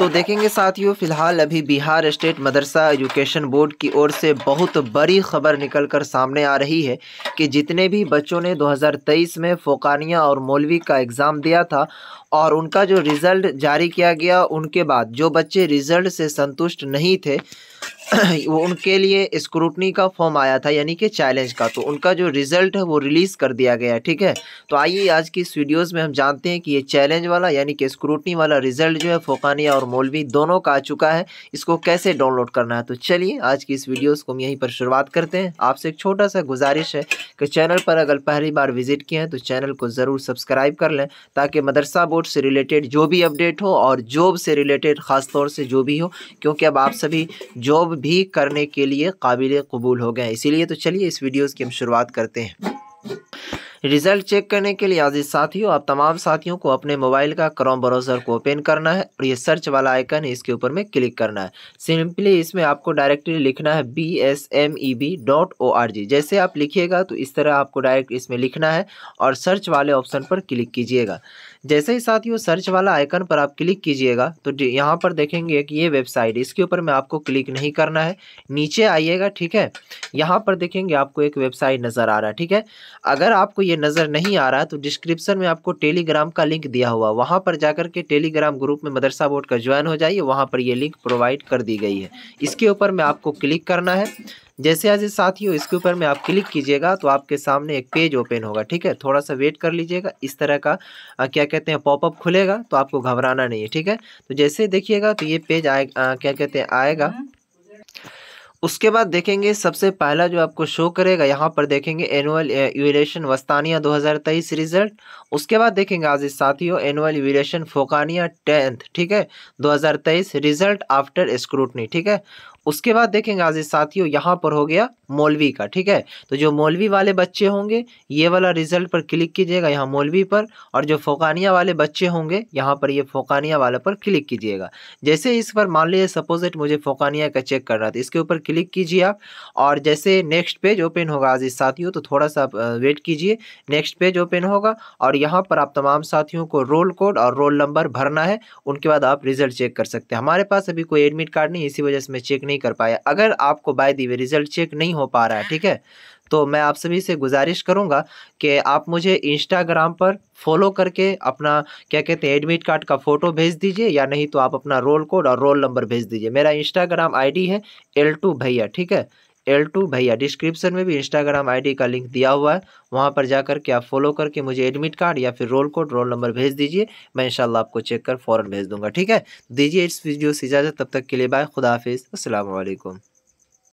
तो देखेंगे साथियों फिलहाल अभी Bihar state Madrasa education board की ओर से बहुत बड़ी खबर निकल कर सामने आ रही है कि जितने भी बच्चों ने 2023 में फोकानिया और मौलवी का एग्ज़ाम दिया था और उनका जो रिज़ल्ट जारी किया गया उनके बाद जो बच्चे रिज़ल्ट से संतुष्ट नहीं थे वो उनके लिए स्क्रूटनी का फॉर्म आया था यानी कि चैलेंज का तो उनका जो रिज़ल्ट है वो रिलीज़ कर दिया गया है ठीक है तो आइए आज की इस वीडियोज़ में हम जानते हैं कि ये चैलेंज वाला यानी कि स्क्रूटनी वाला रिज़ल्ट जो है फोकानिया और मौलवी दोनों का आ चुका है इसको कैसे डाउनलोड करना है तो चलिए आज की इस वीडियोज़ को हम यहीं पर शुरुआत करते हैं आपसे एक छोटा सा गुजारिश है कि चैनल पर अगर पहली बार विजिट किए हैं तो चैनल को ज़रूर सब्सक्राइब कर लें ताकि मदरसा बोर्ड से रिलेटेड जो भी अपडेट हो और जॉब से रिलेटेड ख़ासतौर से जो भी हो क्योंकि अब आप सभी जॉब भी करने के लिए काबिल कबूल हो गए हैं इसीलिए तो चलिए इस वीडियोज़ की हम शुरुआत करते हैं रिजल्ट चेक करने के लिए आजिज साथियों आप तमाम साथियों को अपने मोबाइल का क्रोम ब्राउज़र को ओपन करना है और ये सर्च वाला आइकन है इसके ऊपर में क्लिक करना है सिंपली इसमें आपको डायरेक्टली लिखना है B S M E B dot O R G जैसे आप लिखिएगा तो इस तरह आपको डायरेक्ट इसमें लिखना है और सर्च वाले ऑप्शन पर क्लिक कीजिएगा जैसे ही साथियों सर्च वाला आइकन पर आप क्लिक कीजिएगा तो यहाँ पर देखेंगे कि ये वेबसाइट इसके ऊपर में आपको क्लिक नहीं करना है नीचे आइएगा ठीक है यहाँ पर देखेंगे आपको एक वेबसाइट नज़र आ रहा है ठीक है अगर आपको ये नज़र नहीं आ रहा तो डिस्क्रिप्शन में आपको टेलीग्राम का लिंक दिया हुआ वहाँ पर जाकर के टेलीग्राम ग्रुप में मदरसा बोर्ड का ज्वाइन हो जाइए वहाँ पर ये लिंक प्रोवाइड कर दी गई है इसके ऊपर में आपको क्लिक करना है जैसे आज साथियों इसके ऊपर में आप क्लिक कीजिएगा तो आपके सामने एक पेज ओपन होगा ठीक है थोड़ा सा वेट कर लीजिएगा इस तरह का आ, क्या कहते हैं पॉपअप खुलेगा तो आपको घबराना नहीं है ठीक है तो जैसे देखिएगा तो ये पेज आए आ, क्या कहते हैं आएगा हम्म। उसके बाद देखेंगे सबसे पहला जो आपको शो करेगा यहाँ पर देखेंगे एनुअल यूरेशन uh, वस्तानिया 2023 रिजल्ट उसके बाद देखेंगे आज इस साथियों एनुअल यूरेशन फोकानिया टेंथ ठीक है 2023 रिजल्ट आफ्टर स्क्रूटनी ठीक है उसके बाद देखेंगे आज साथियों यहाँ पर हो गया मौलवी का ठीक है तो जो मौलवी वाले बच्चे होंगे ये वाला रिजल्ट पर क्लिक कीजिएगा यहाँ मौलवी पर और जो फोकानिया वाले बच्चे होंगे यहाँ पर ये फोकानिया वाला पर क्लिक कीजिएगा जैसे इस पर मान लीजिए सपोजिट मुझे फोकानिया का चेक कर रहा था इसके ऊपर क्लिक कीजिए आप और जैसे नेक्स्ट पेज ओपन होगा आज साथियों तो थोड़ा सा वेट कीजिए नेक्स्ट पेज ओपन होगा और यहाँ पर आप तमाम साथियों को रोल कोड और रोल नंबर भरना है उनके बाद आप रिजल्ट चेक कर सकते हैं हमारे पास अभी कोई एडमिट कार्ड नहीं इसी वजह से मैं चेक नहीं कर पाया अगर आपको by the way result check नहीं हो पा रहा है ठीक है तो मैं आप सभी से गुजारिश करूंगा कि आप मुझे इंस्टाग्राम पर फॉलो करके अपना क्या कहते हैं एडमिट कार्ड का फ़ोटो भेज दीजिए या नहीं तो आप अपना रोल कोड और रोल नंबर भेज दीजिए मेरा इंस्टाग्राम आईडी है एल टू भैया ठीक है एल टू भैया डिस्क्रिप्शन में भी इंस्टाग्राम आईडी का लिंक दिया हुआ है वहाँ पर जाकर के आप फॉलो करके मुझे एडमिट कार्ड या फिर रोल कोड रोल नंबर भेज दीजिए मैं इंशाल्लाह आपको चेक कर फ़ौरन भेज दूंगा ठीक है तो दीजिए इस वीडियो से इजाज़त तब तक के लिए बाय खुदा हाफिज़ असलकम